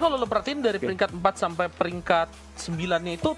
kalau lo perhatiin dari peringkat 4 sampai peringkat 9 itu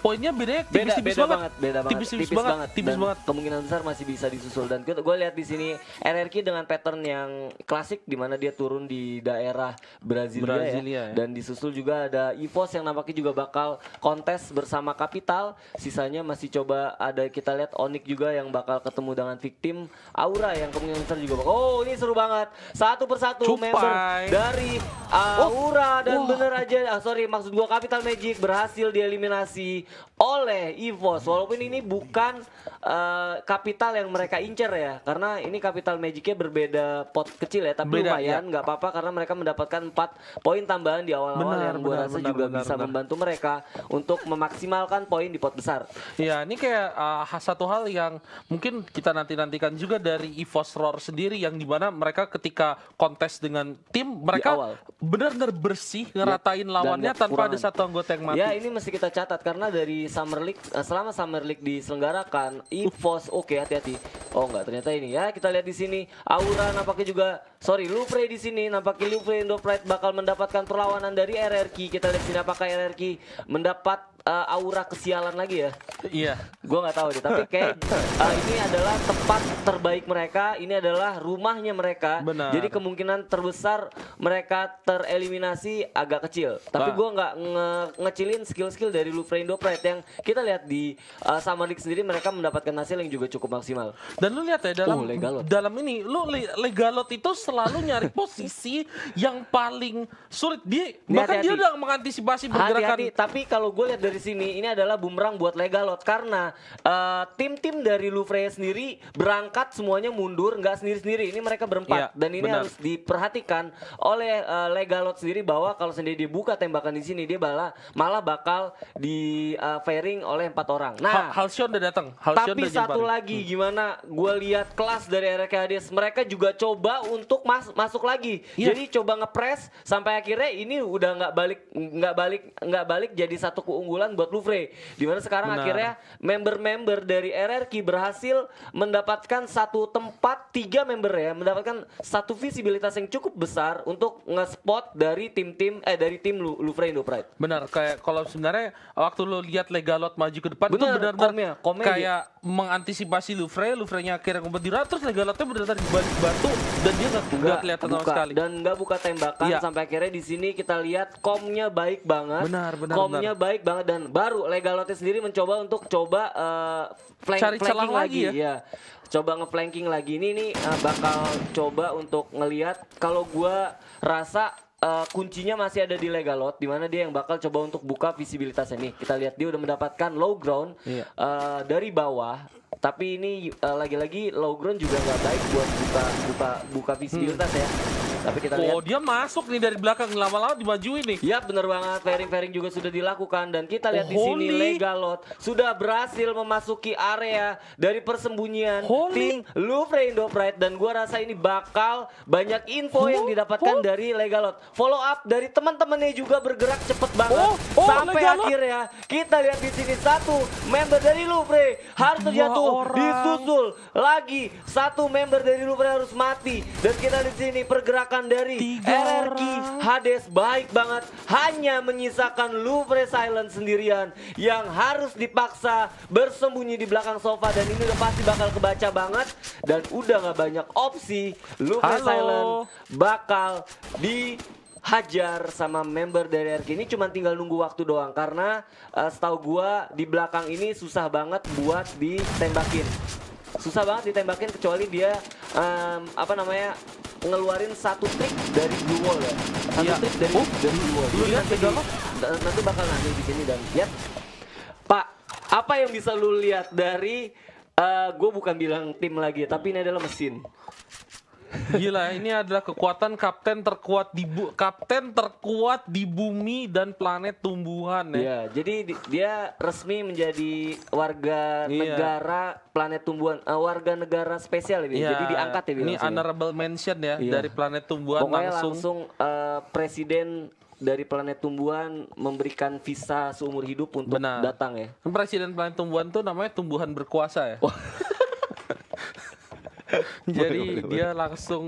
poinnya beda, tipis-tipis beda, beda banget. banget. Beda banget. Tipis-tipis banget. banget. Tipis dan banget. Kemungkinan besar masih bisa disusul dan gue lihat di sini RRQ dengan pattern yang klasik di mana dia turun di daerah Brazilia, Brazilia ya. ya. Dan disusul juga ada Evos yang nampaknya juga bakal kontes bersama Kapital. Sisanya masih coba ada kita lihat Onik juga yang bakal ketemu dengan victim Aura yang kemungkinan besar juga bakal. Oh, ini seru banget. Satu persatu member dari oh. Aura oh. dan oh. bener aja ah, sorry maksud gua Kapital Magic berhasil dieliminasi oleh EVOS. Walaupun ini bukan uh, kapital yang mereka incer ya, karena ini kapital Magicnya berbeda pot kecil ya, tapi Beda, lumayan iya. nggak ya. apa-apa karena mereka mendapatkan 4 poin tambahan di awal-awal benar, yang gue rasa benar, juga benar, bisa benar. membantu mereka untuk memaksimalkan poin di pot besar. Ya, ini kayak uh, satu hal yang mungkin kita nanti-nantikan juga dari EVOS Roar sendiri yang dimana mereka ketika kontes dengan tim mereka benar-benar bersih ngeratain ya, lawannya tanpa ada satu anggota yang mati. Ya, ini mesti kita catat karena dari Summer League eh, selama Summer League diselenggarakan EVOS oke okay, hati-hati oh enggak ternyata ini ya kita lihat di sini Aura nampaknya juga Sorry, Lufre di sini nampaknya Lufre Indo Pride bakal mendapatkan perlawanan dari RRQ. Kita lihat sini apakah RRQ mendapat uh, aura kesialan lagi ya? Iya. Gua nggak tahu deh, tapi kayak uh, ini adalah tempat terbaik mereka, ini adalah rumahnya mereka. Benar. Jadi kemungkinan terbesar mereka tereliminasi agak kecil. Tapi nah. gue nggak nge ngecilin skill-skill dari Lufre Indo Pride yang kita lihat di uh, eh, Summer League sendiri mereka mendapatkan hasil yang juga cukup maksimal. Dan lu lihat ya dalam uh, dalam ini lu le legalot itu selalu nyari posisi yang paling sulit. Dia Hati-hati. bahkan dia udah mengantisipasi pergerakan. Hati-hati. Tapi kalau gue lihat dari sini ini adalah bumerang buat Legalot karena tim eh, tim-tim dari Louvre sendiri berangkat semuanya mundur nggak sendiri-sendiri. Ini mereka berempat ya, dan ini benar. harus diperhatikan oleh uh, Legalot sendiri bahwa kalau sendiri dibuka tembakan di sini dia malah malah bakal di uh, fairing oleh empat orang. Nah, Hal Halcyon udah datang. Tapi satu lagi hmm. gimana gue lihat kelas dari RKDS mereka juga coba untuk untuk mas masuk lagi. Yeah. Jadi coba ngepres sampai akhirnya ini udah nggak balik nggak balik nggak balik jadi satu keunggulan buat Louvre. Dimana sekarang Benar. akhirnya member-member dari RRQ berhasil mendapatkan satu tempat tiga member ya mendapatkan satu visibilitas yang cukup besar untuk ngespot dari tim-tim eh dari tim Louvre Indo Pride. Benar kayak kalau sebenarnya waktu lu lihat Legalot maju ke depan benar, itu benar-benar kayak mengantisipasi Louvre, Louvre-nya akhirnya kompetitor terus Legalotnya benar-benar dibalik batu dan dia nggak nggak kelihatan sama sekali. Dan nggak buka tembakan ya. sampai akhirnya di sini kita lihat komnya baik banget. Benar, benar. Komnya baik banget dan baru Legalote sendiri mencoba untuk coba uh, flank, cari flanking lagi, lagi ya. ya. Coba ngeflanking lagi ini nih eh, uh, bakal coba untuk ngelihat kalau gua rasa uh, kuncinya masih ada di Legalot di mana dia yang bakal coba untuk buka visibilitasnya nih. Kita lihat dia udah mendapatkan low ground iya. uh, dari bawah tapi ini lagi eh, lagi-lagi low ground juga nggak baik buat buka buka buka visibilitas hmm. ya tapi kita oh, lihat. Oh, dia masuk nih dari belakang lama-lama dimajuin nih. Ya, bener banget. Fairing-fairing juga sudah dilakukan dan kita lihat oh, di sini Legalot sudah berhasil memasuki area dari persembunyian holy. tim Louvre Indo Pride dan gua rasa ini bakal banyak info oh, yang didapatkan oh. dari Legalot. Follow up dari teman-temannya juga bergerak cepet banget oh, oh, sampai Legalot. akhirnya kita lihat di sini satu member dari Louvre harus terjatuh Disusul lagi satu member dari Lupre harus mati dan kita di sini pergerakan dari Tiga RRQ orang. Hades baik banget hanya menyisakan Louvre Silent sendirian yang harus dipaksa bersembunyi di belakang sofa dan ini udah pasti bakal kebaca banget dan udah gak banyak opsi Louvre Silent bakal di Hajar sama member dari RG ini cuma tinggal nunggu waktu doang karena uh, setahu gua di belakang ini susah banget buat ditembakin. Susah banget ditembakin kecuali dia um, apa namanya ngeluarin satu trik dari blue wall ya. Satu ya. trik dari, oh, dari blue wall. Lu lihat nanti, di, nanti bakal nanti di sini dan lihat. Pak, apa yang bisa lu lihat dari uh, eh, gue bukan bilang tim lagi, tapi ini adalah mesin. Gila, ini adalah kekuatan kapten terkuat di bu kapten terkuat di bumi dan planet tumbuhan ya. Iya, jadi di dia resmi menjadi warga iya. negara planet tumbuhan, uh, warga negara spesial ini. Iya, jadi diangkat ya. Ini Ini honorable mention ya iya. dari planet tumbuhan Pokoknya langsung. langsung uh, presiden dari planet tumbuhan memberikan visa seumur hidup untuk Benar. datang ya. Presiden planet tumbuhan tuh namanya tumbuhan berkuasa ya. Jadi boleh, dia boleh. langsung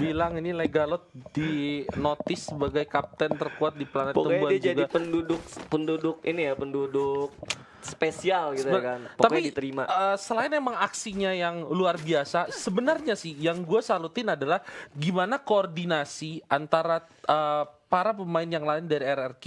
bilang ini Legalot di notis sebagai kapten terkuat di planet Pokoknya Tumbuhan dia juga. jadi penduduk penduduk ini ya, penduduk spesial gitu Seben ya kan. Pokoknya tapi diterima. Uh, selain emang aksinya yang luar biasa, sebenarnya sih yang gue salutin adalah gimana koordinasi antara uh, para pemain yang lain dari RRQ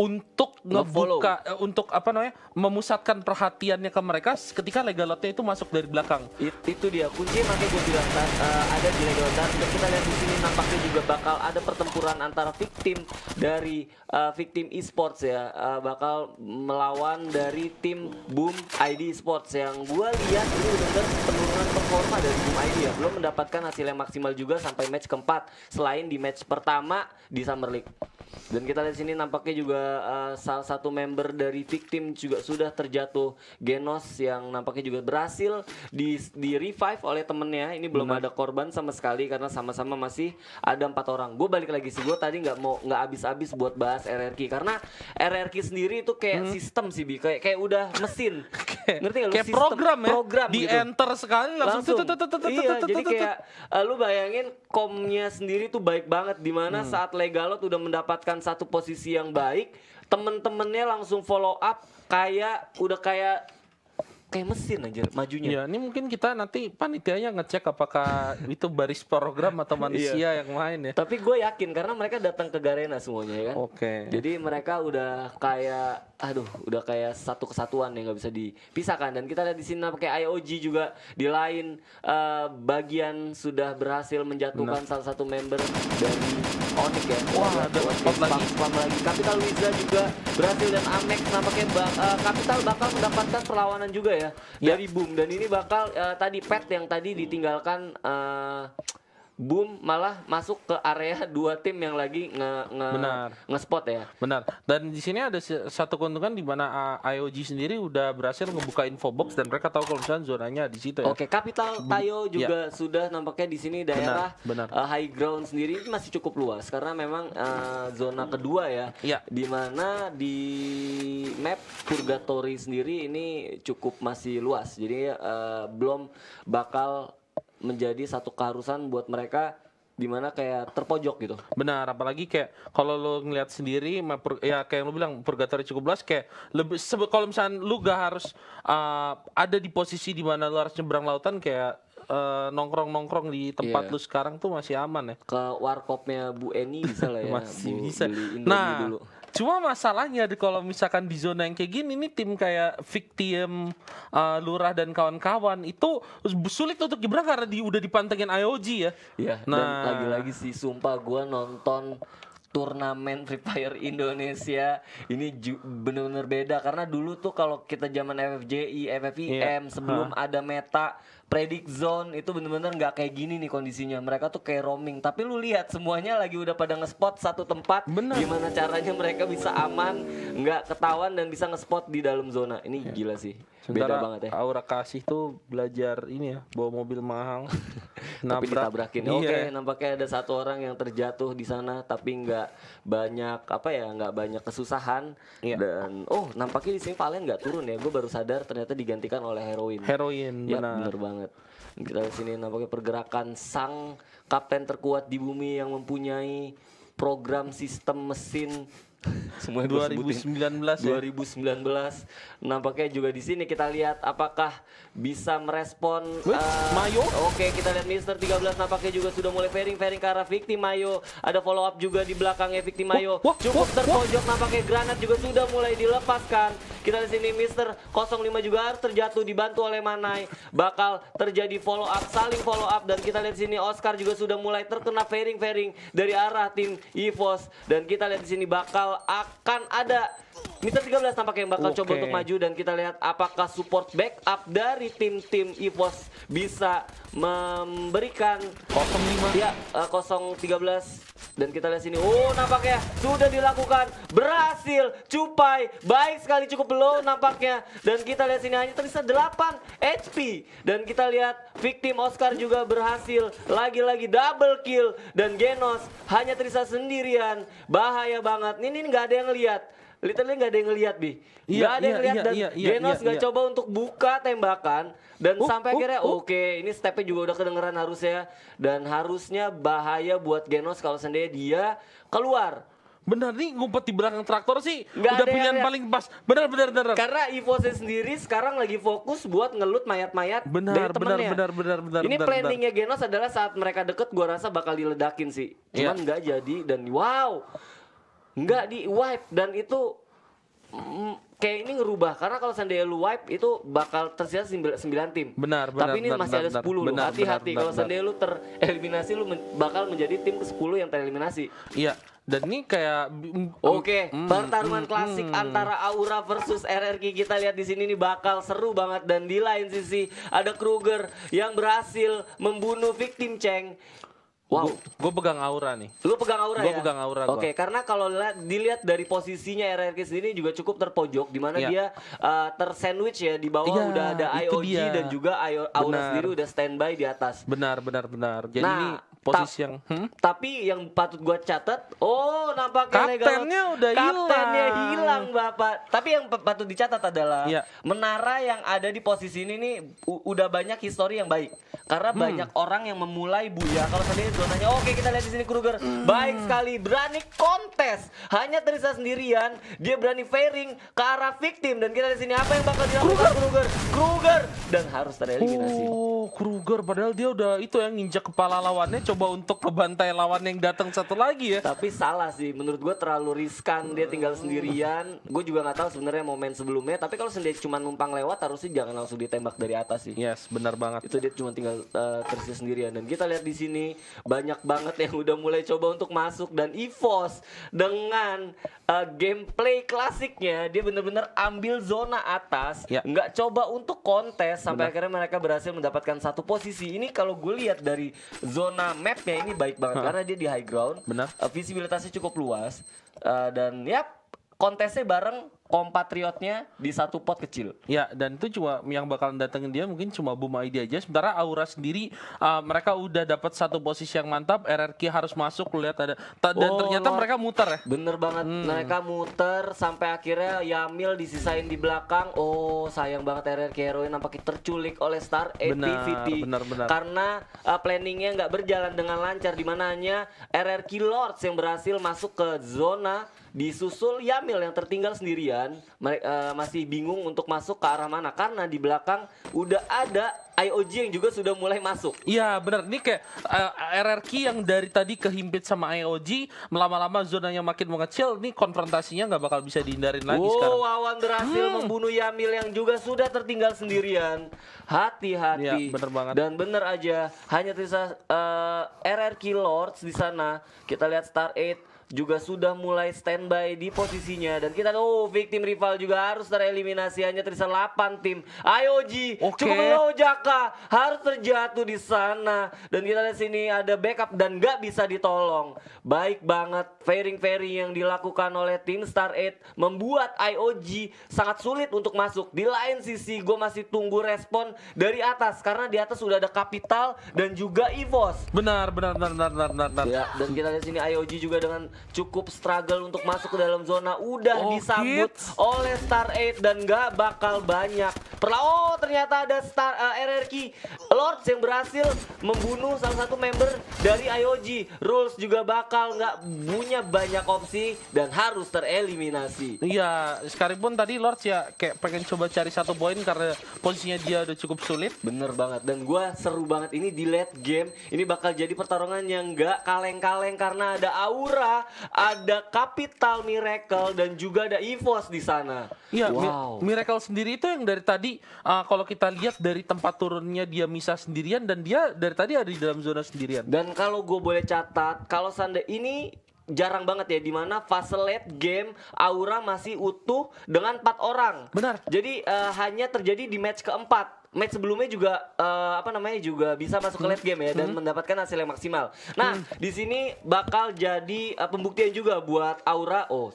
untuk ngebuka uh, untuk apa namanya memusatkan perhatiannya ke mereka ketika legalotnya itu masuk dari belakang. It, itu dia kunci makanya gue bilang kan uh, ada di legalotan. Kita lihat di sini nampaknya juga bakal ada pertempuran antara victim dari uh, victim esports ya uh, bakal melawan dari tim Boom ID esports yang gue lihat ini benar penurunan performa dari Boom ID ya belum mendapatkan hasil yang maksimal juga sampai match keempat selain di match pertama di Summer garlic Dan kita lihat sini nampaknya juga uh, salah satu member dari victim juga sudah terjatuh Genos yang nampaknya juga berhasil di di revive oleh temennya. Ini belum Benar. ada korban sama sekali karena sama-sama masih ada empat orang. Gue balik lagi sih gue tadi nggak mau nggak habis-habis buat bahas RRQ karena RRQ sendiri itu kayak hmm. sistem sih bi kayak kayak udah mesin. Ngerti gak lu? Kayak program ya. Program di gitu. enter sekali langsung. Iya, jadi kayak lu bayangin komnya sendiri tuh baik banget dimana hmm. saat Legalot udah mendapatkan mendapatkan satu posisi yang baik temen-temennya langsung follow up kayak udah kayak kayak mesin aja majunya. Ya, ini mungkin kita nanti panitianya ngecek apakah itu baris program atau iya. manusia iya. yang main ya. Tapi gue yakin karena mereka datang ke Garena semuanya ya kan. Oke. Okay. Jadi mereka udah kayak aduh, udah kayak satu kesatuan yang nggak bisa dipisahkan dan kita lihat di sini pakai IOG juga di lain uh, bagian sudah berhasil menjatuhkan nah. salah satu member dari Onyx ya. Wah, ada spot lagi. Capital Wiza juga berhasil dan Amex nampaknya bak, uh, eh, Capital bakal mendapatkan perlawanan juga ya, ya. dari Boom dan ini bakal uh, tadi pet yang tadi ditinggalkan uh, Boom malah masuk ke area dua tim yang lagi nge nge Benar. spot ya. Benar. Dan di sini ada satu keuntungan di mana IOG sendiri udah berhasil ngebuka info box dan mereka tahu kalau misalnya zonanya di situ ya. Oke, Capital Tayo juga ya. sudah nampaknya di sini daerah Benar. Benar. Uh, high ground sendiri masih cukup luas karena memang uh, zona kedua ya. ya. Di mana di map Purgatory sendiri ini cukup masih luas. Jadi uh, belum bakal menjadi satu keharusan buat mereka dimana kayak terpojok gitu. Benar, apalagi kayak kalau lo ngelihat sendiri, ya kayak yang lo bilang purgatory cukup luas kayak lebih kalau misalnya lu gak harus uh, ada di posisi dimana lo harus nyebrang lautan kayak nongkrong eh, nongkrong-nongkrong di tempat yeah. lu sekarang tuh masih aman ya? Ke warkopnya Bu Eni bisa lah ya. masih Bu, bisa. Nah, dulu. Cuma masalahnya di kalau misalkan di zona yang kayak gini ini tim kayak Victim, uh, Lurah dan kawan-kawan itu sulit untuk diberang karena di, udah dipantengin IOG ya. Iya. Nah, dan lagi-lagi sih sumpah gue nonton turnamen Free Fire Indonesia ini benar-benar beda karena dulu tuh kalau kita zaman FFJI, FFIM yeah. sebelum huh. ada meta predict zone itu bener-bener nggak -bener kayak gini nih kondisinya. Mereka tuh kayak roaming. Tapi lu lihat semuanya lagi udah pada ngespot satu tempat. Bener. Gimana caranya mereka bisa aman, nggak ketahuan dan bisa ngespot di dalam zona. Ini ya. gila sih. Sementara Beda banget ya. Aura kasih tuh belajar ini ya, bawa mobil mahal. tapi ditabrakin. Iya. Oke, nampaknya ada satu orang yang terjatuh di sana tapi nggak banyak apa ya, nggak banyak kesusahan iya. dan oh nampaknya di sini Valen nggak turun ya. Gue baru sadar ternyata digantikan oleh heroin. Heroin, ya, benar. Bener banget. Kita di sini nampaknya pergerakan sang kapten terkuat di bumi yang mempunyai program sistem mesin semua 2019 ya? 2019. Nampaknya juga di sini kita lihat apakah bisa merespon uh, Mayo. Oke, okay, kita lihat Mister 13 nampaknya juga sudah mulai fairing fairing ke arah Victim Mayo. Ada follow up juga di belakangnya Victim Mayo. Cukup terpojok nampaknya granat juga sudah mulai dilepaskan. Kita di sini Mister 05 juga terjatuh dibantu oleh Manai. Bakal terjadi follow up, saling follow up dan kita lihat di sini Oscar juga sudah mulai terkena fairing-fairing dari arah tim EVOS dan kita lihat di sini bakal akan ada Mister 13 tampaknya yang bakal okay. coba untuk maju dan kita lihat apakah support backup dari tim-tim EVOS bisa memberikan 05 ya uh, 013 dan kita lihat sini, oh nampaknya sudah dilakukan, berhasil, cupai, baik sekali cukup low nampaknya. Dan kita lihat sini hanya tersisa 8 HP. Dan kita lihat victim Oscar juga berhasil, lagi-lagi double kill. Dan Genos hanya tersisa sendirian, bahaya banget. Ini nggak ada yang lihat literally nggak ada yang ngelihat bi nggak iya, ada yang iya, ngelihat iya, dan iya, iya, Genos iya, nggak iya, iya. coba untuk buka tembakan dan uh, sampai uh, akhirnya uh, oke okay, ini stepnya juga udah kedengeran harusnya dan harusnya bahaya buat Genos kalau seandainya dia keluar Benar nih ngumpet di belakang traktor sih Gak udah pilihan paling pas. Benar benar benar. Karena Ivose sendiri sekarang lagi fokus buat ngelut mayat-mayat benar, dari temennya. Benar benar benar benar. Ini benar, planningnya benar. Genos adalah saat mereka deket, gua rasa bakal diledakin sih. Cuman iya. nggak yeah. jadi dan wow nggak di wipe dan itu mm, kayak ini ngerubah karena kalau seandainya lu wipe itu bakal tersisa 9 tim. Benar, benar. Tapi ini benar, masih benar, ada 10 benar, Hati-hati kalau seandainya lu tereliminasi lu men bakal menjadi tim ke-10 yang tereliminasi. Iya. Dan ini kayak oke, okay, mm, pertarungan mm, klasik mm. antara Aura versus RRQ kita lihat di sini nih bakal seru banget dan di lain sisi ada Kruger yang berhasil membunuh victim Cheng Wow, gue pegang aura nih. Lu pegang aura gua ya? Gue pegang aura. Oke, okay, karena kalau dilihat dari posisinya RRQ sendiri juga cukup terpojok, di mana yeah. dia uh, tersandwich ya di bawah yeah, udah ada IOG dia. dan juga IO, aura benar. sendiri udah standby di atas. Benar, benar, benar. Jadi nah, ini posisi Ta yang hmm? tapi yang patut gua catat oh nampaknya kaptennya legal, udah kaptennya hilang. hilang bapak tapi yang patut dicatat adalah ya. menara yang ada di posisi ini nih udah banyak histori yang baik karena hmm. banyak orang yang memulai bu ya kalau sendiri zonanya oke kita lihat di sini Kruger hmm. baik sekali berani kontes hanya Teresa sendirian dia berani fairing ke arah victim dan kita di sini apa yang bakal dilakukan Kruger Kruger, Kruger. dan harus tereliminasi oh Kruger padahal dia udah itu yang nginjak kepala lawannya mencoba untuk membantai lawan yang datang satu lagi ya. Tapi salah sih, menurut gue terlalu riskan dia tinggal sendirian. Gue juga nggak tahu sebenarnya momen sebelumnya. Tapi kalau sendiri cuma numpang lewat harusnya jangan langsung ditembak dari atas sih. Yes, benar banget. Itu dia cuma tinggal uh, tersisa sendirian. Dan kita lihat di sini banyak banget yang udah mulai coba untuk masuk dan Evos dengan uh, gameplay klasiknya dia bener-bener ambil zona atas, ya. nggak coba untuk kontes sampai benar. akhirnya mereka berhasil mendapatkan satu posisi. Ini kalau gue lihat dari zona mapnya ini baik banget karena dia di high ground. Benar. Uh, visibilitasnya cukup luas uh, dan ya kontesnya bareng kompatriotnya di satu pot kecil. Ya, dan itu cuma yang bakalan datengin dia mungkin cuma Buma ID aja. Sementara Aura sendiri uh, mereka udah dapat satu posisi yang mantap. RRQ harus masuk lihat ada ta- dan oh, ternyata Lord. mereka muter ya. Bener banget. Hmm. Mereka muter sampai akhirnya Yamil disisain di belakang. Oh, sayang banget RRQ Heroin nampaknya terculik oleh Star Activity. Benar, benar, Karena uh, planningnya nggak berjalan dengan lancar di mananya RRQ Lords yang berhasil masuk ke zona Disusul Yamil yang tertinggal sendirian, mereka, uh, eh, masih bingung untuk masuk ke arah mana karena di belakang udah ada IOG yang juga sudah mulai masuk. Iya benar. Ini kayak uh, eh, RRQ yang dari tadi kehimpit sama IOG, lama-lama zonanya makin mengecil. Ini konfrontasinya nggak bakal bisa dihindarin lagi wow, oh, sekarang. Wawan berhasil hmm. membunuh Yamil yang juga sudah tertinggal sendirian. Hati-hati. Iya bener banget. Dan bener aja. Hanya tersisa uh, eh, RRQ Lords di sana. Kita lihat Star 8 juga sudah mulai standby di posisinya dan kita oh victim rival juga harus tereliminasi hanya tersisa 8 tim. iog okay. cukup lo Jaka harus terjatuh di sana dan kita lihat sini ada backup dan gak bisa ditolong. Baik banget fairing-fairing yang dilakukan oleh tim Star 8 membuat IOG sangat sulit untuk masuk. Di lain sisi gue masih tunggu respon dari atas karena di atas sudah ada Kapital dan juga Evos. Benar, benar, benar, benar, benar, benar. Ya, dan kita lihat sini IOG juga dengan cukup struggle untuk masuk ke dalam zona udah oh, disambut hits. oleh Star 8 dan gak bakal banyak. Perla oh ternyata ada Star uh, eh, RRQ Lords yang berhasil membunuh salah satu member dari IOG. Rules juga bakal gak punya banyak opsi dan harus tereliminasi. Iya, sekalipun tadi Lords ya kayak pengen coba cari satu poin karena posisinya dia udah cukup sulit. Bener banget dan gue seru banget ini di late game. Ini bakal jadi pertarungan yang gak kaleng-kaleng karena ada aura ada Capital Miracle dan juga ada Evos di sana. Iya, wow. Mi Miracle sendiri itu yang dari tadi uh, kalau kita lihat dari tempat turunnya dia misa sendirian dan dia dari tadi ada di dalam zona sendirian. Dan kalau gue boleh catat, kalau Sanda ini jarang banget ya dimana fase late game Aura masih utuh dengan empat orang. Benar. Jadi uh, hanya terjadi di match keempat match sebelumnya juga uh, apa namanya juga bisa masuk ke late game ya dan hmm. mendapatkan hasil yang maksimal. Nah, hmm. di sini bakal jadi uh, pembuktian juga buat Aura. Oh,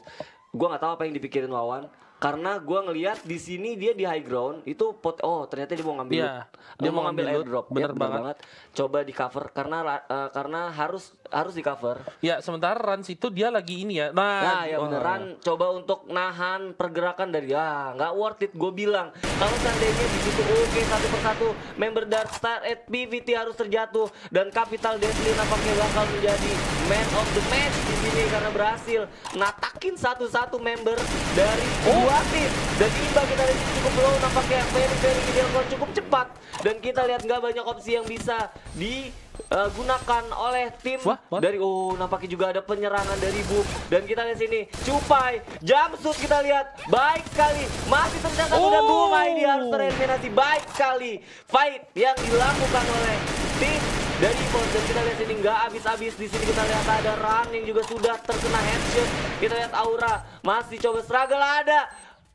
gua nggak tahu apa yang dipikirin Wawan karena gue ngelihat di sini dia di high ground itu pot oh ternyata dia mau ngambil yeah, dia, mau ngambil drop iya, bener, bener banget. banget coba di cover karena uh, karena harus harus di cover ya sementara run itu dia lagi ini ya nah, nah ya oh. beneran coba untuk nahan pergerakan dari ya ah, nggak worth it gue bilang kalau seandainya di situ oke okay, satu persatu member Dark Star at PVT harus terjatuh dan Capital Deadly nampaknya bakal menjadi man of the match di sini karena berhasil natakin satu-satu member dari oh Wati dan imba kita lihat cukup low nampaknya very very ini yang cukup cepat dan kita lihat nggak banyak opsi yang bisa di uh, gunakan oleh tim What? what? dari oh nampaknya juga ada penyerangan dari Boom dan kita lihat sini Cupai Jamsut kita lihat baik sekali masih tercatat oh. dan Boom ini harus tereliminasi baik sekali fight yang dilakukan oleh tim dari Icon dan kita lihat sini nggak habis-habis di sini kita lihat ada Run yang juga sudah terkena headshot kita lihat Aura masih coba struggle ada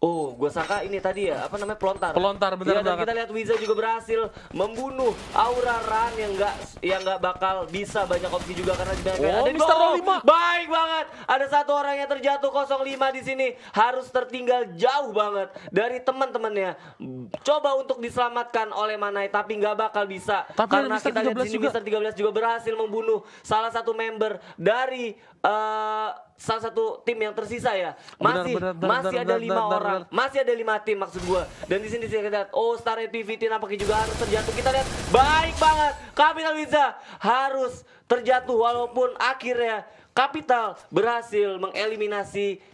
Oh, gue sangka ini tadi ya, apa namanya pelontar. Ya? Pelontar benar. ya, banget. kita lihat Wiza juga berhasil membunuh Aura Ran yang nggak yang nggak bakal bisa banyak opsi juga karena tidak oh, ada Mister oh, 05. Baik banget. Ada satu orang yang terjatuh 05 di sini harus tertinggal jauh banget dari teman-temannya. Coba untuk diselamatkan oleh Manai tapi nggak bakal bisa tapi karena Mister kita lihat di sini juga. Mister 13 juga berhasil membunuh salah satu member dari uh, salah satu tim yang tersisa ya. Oh, masih benar, benar, masih benar, ada lima orang, masih ada lima tim maksud gue Dan di sini kita lihat oh Star PVT nampaknya juga harus terjatuh. Kita lihat baik banget Capital bisa harus terjatuh walaupun akhirnya kapital berhasil mengeliminasi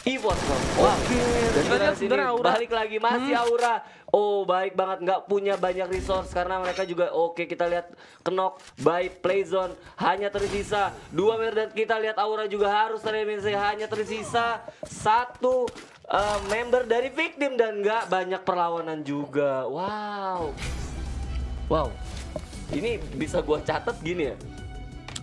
Ivo, Oke. Okay. sebenarnya aura. Balik lagi masih hmm. aura. Oh baik banget nggak punya banyak resource karena mereka juga oke okay, kita lihat knock by playzone hanya tersisa dua mirror dan kita lihat aura juga harus tereliminasi hanya tersisa satu uh, member dari victim dan nggak banyak perlawanan juga. Wow. Wow. Ini bisa gua catat gini ya.